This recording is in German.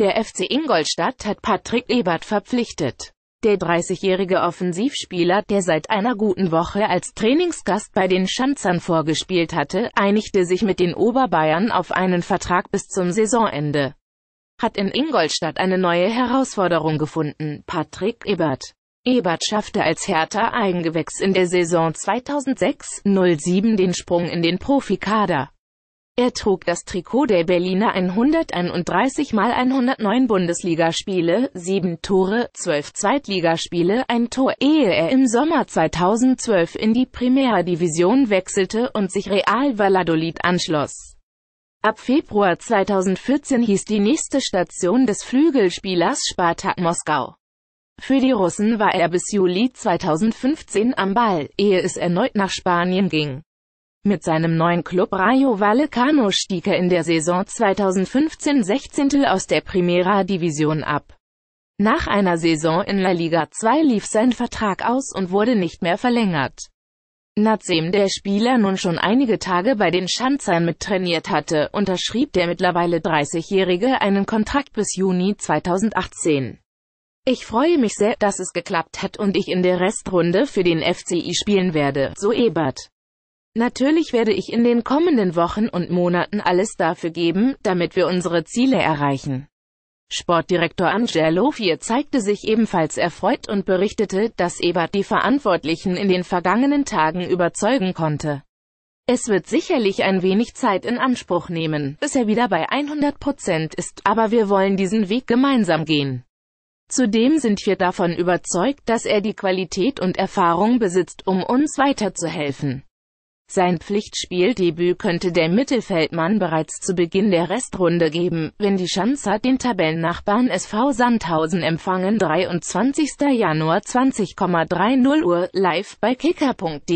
Der FC Ingolstadt hat Patrick Ebert verpflichtet. Der 30-jährige Offensivspieler, der seit einer guten Woche als Trainingsgast bei den Schanzern vorgespielt hatte, einigte sich mit den Oberbayern auf einen Vertrag bis zum Saisonende. Hat in Ingolstadt eine neue Herausforderung gefunden, Patrick Ebert. Ebert schaffte als Hertha Eigengewächs in der Saison 2006-07 den Sprung in den Profikader. Er trug das Trikot der Berliner 131 mal 109 Bundesligaspiele, 7 Tore, 12 Zweitligaspiele, ein Tor, ehe er im Sommer 2012 in die Primera Division wechselte und sich Real Valladolid anschloss. Ab Februar 2014 hieß die nächste Station des Flügelspielers Spartak Moskau. Für die Russen war er bis Juli 2015 am Ball, ehe es erneut nach Spanien ging. Mit seinem neuen Club Rayo Vallecano stieg er in der Saison 2015-16 aus der Primera Division ab. Nach einer Saison in La Liga 2 lief sein Vertrag aus und wurde nicht mehr verlängert. Nachdem der Spieler nun schon einige Tage bei den Schanzern mittrainiert hatte, unterschrieb der mittlerweile 30-Jährige einen Kontrakt bis Juni 2018. Ich freue mich sehr, dass es geklappt hat und ich in der Restrunde für den FCI spielen werde, so Ebert. Natürlich werde ich in den kommenden Wochen und Monaten alles dafür geben, damit wir unsere Ziele erreichen. Sportdirektor Angelo Fier zeigte sich ebenfalls erfreut und berichtete, dass Ebert die Verantwortlichen in den vergangenen Tagen überzeugen konnte. Es wird sicherlich ein wenig Zeit in Anspruch nehmen, bis er wieder bei 100 Prozent ist, aber wir wollen diesen Weg gemeinsam gehen. Zudem sind wir davon überzeugt, dass er die Qualität und Erfahrung besitzt, um uns weiterzuhelfen. Sein Pflichtspieldebüt könnte der Mittelfeldmann bereits zu Beginn der Restrunde geben, wenn die Schanzer den Tabellennachbarn SV Sandhausen empfangen 23. Januar 20,30 Uhr, live bei kicker.de.jch